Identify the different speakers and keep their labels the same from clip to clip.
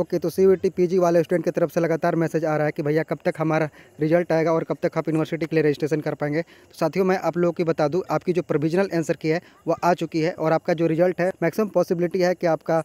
Speaker 1: okay तो C B PG वाले student की तरफ से लगातार मैसेज आ रहा है कि भैया कब तक हमारा रिजल्ट आएगा और कब तक आप यूनिवर्सिटी के लिए रजिस्ट्रेशन कर पाएंगे तो साथियों मैं आप लोगों की बता दूँ आपकी जो प्रोविजनल आंसर की है वो आ चुकी है और आपका जो रिजल्ट है मैक्सिमम पॉसिबिलिटी है कि आपका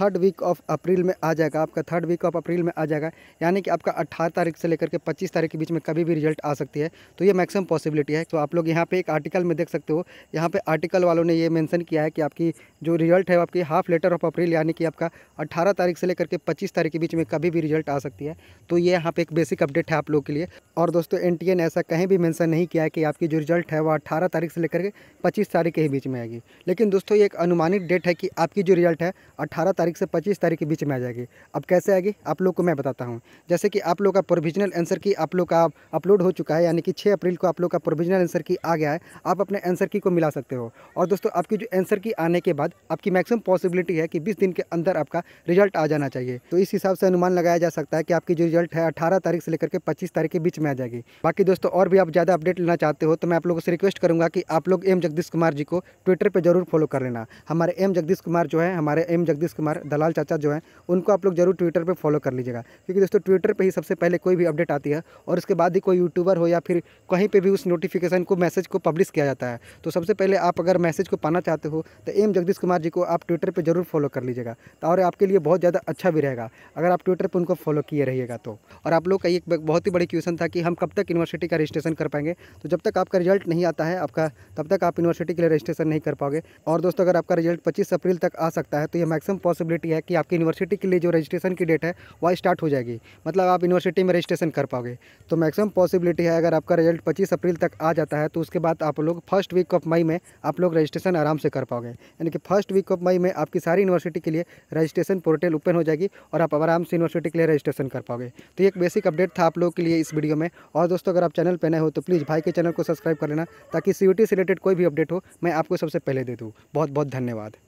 Speaker 1: थर्ड वीक ऑफ अप्रैल में आ जाएगा आपका थर्ड वीक ऑफ अप्रैल में आ जाएगा यानी कि आपका अट्ठारह तारीख से लेकर के पच्चीस तारीख के बीच में कभी भी रिजल्ट आ सकती है तो ये मैक्सिमम पॉसिबिलिटी है तो आप लोग यहाँ पे एक आर्टिकल में देख सकते हो यहाँ पे आर्टिकल वालों ने ये मैंसन किया है कि आपकी जो रिजल्ट है आपकी हाफ लेटर ऑफ अप्रैल यानी कि आपका अट्ठारह तारीख से लेकर के पच्चीस तारीख के बीच में कभी भी रिजल्ट आ सकती है तो ये यहाँ पे एक बेसिक अपडेट है आप लोग के लिए और दोस्तों एन ऐसा कहीं भी मैंसन नहीं किया है कि आपकी जो रिजल्ट है वो अट्ठारह तारीख से लेकर के पच्चीस तारीख के ही बीच में आएगी लेकिन दोस्तों ये एक अनुमानित डेट है कि आपकी जो रिजल्ट है अट्ठारह तारीख से पच्चीस तारीख के बीच में आ जाएगी अब कैसे आएगी आप लोग को मैं बताता हूँ जैसे कि आप लोग का प्रोविजनल आंसर की आप लोग का अपलोड हो चुका है यानी कि छः अप्रैल को आप लोग का प्रोविजनल आंसर की आ गया है आप अपने आंसर की को मिला सकते हो और दोस्तों आपकी जो आंसर की आने के बाद आपकी मैक्सिमम पॉसिबिलिटी है कि बीस दिन के अंदर आपका रिजल्ट आ जाना चाहिए तो इस हिसाब से अनुमान लगाया जा सकता है कि आपकी जो रिजल्ट है अठारह तारीख से लेकर के पच्चीस तारीख के बीच में आ जाएगी बाकी दोस्तों और भी आप ज़्यादा अपडेट लेना चाहते हो तो मैं आप लोगों से रिक्वेस्ट करूँगा कि आप लोग एम जगदीश कुमार जी को ट्विटर पर जरूर फॉलो कर लेना हमारे एम जगदीश कुमार जो है हमारे एम जगदीश कुमार दलाल चाचा जो है उनको आप लोग जरूर ट्विटर पर फॉलो कर लीजिएगा क्योंकि दोस्तों ट्विटर पर ही सबसे पहले कोई भी अपडेट आती है और उसके बाद ही कोई यूट्यूबर हो या फिर कहीं पर भी उस नोटिफिकेशन को मैसेज को पब्लिश किया जाता है तो सबसे पहले आप अगर मैसेज को पाना चाहते हो तो एम जगदीश कुमार जी को आप ट्विटर पर जरूर फॉलो कर लीजिएगा और आपके लिए बहुत ज़्यादा अच्छा भी रहेगा अगर आप ट्विटर पर उनको फॉलो किए रहिएगा तो और आप लोग का एक बहुत ही बड़ी क्वेश्चन था कि हम कब तक यूनिवर्सिटी का रजिस्ट्रेशन कर पाएंगे तो जब तक आपका रिजल्ट नहीं आता है आपका तब तक आप यूनिवर्सिटी के लिए रजिस्ट्रेशन नहीं कर पाओगे और दोस्तों अगर आपका रिजल्ट पच्चीस अप्रैल तक आ सकता है तो ये मैक्सिमम पॉसिबिलिटी है कि आपकी यूनिवर्सिटी के लिए जो रजिस्ट्रेशन की डेट है वह स्टार्ट हो जाएगी मतलब आप यूनिवर्सिटी में रजिस्ट्रेशन कर पाओगे तो मैक्सिमम पॉसिबिलिटी है अगर आपका रिजल्ट पच्चीस अप्रैल तक आ जाता है तो उसके बाद आप लोग फर्स्ट वीक ऑफ मई में आप लोग रजिस्ट्रेशन आराम से कर पाओगे यानी कि फर्स्ट वीक ऑफ मई में आपकी सारी यूनिवर्सिटी के लिए रजिस्ट्रेशन पोर्टल ओपन हो जाएगी और आप आराम से यूनिवर्सिटी के लिए रजिस्ट्रेशन कर पाओगे तो एक बेसिक अपडेट था आप लोग के लिए इस वीडियो में और दोस्तों अगर आप चैनल पर नए हो तो प्लीज़ भाई के चैनल को सब्सक्राइब कर लेना ताकि सी से रिलेटेड कोई भी अपडेट हो मैं आपको सबसे पहले दे दूँ बहुत बहुत धन्यवाद